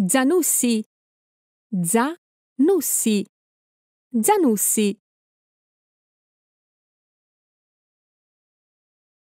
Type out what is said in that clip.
Zanussi. Zanussi. Zanussi.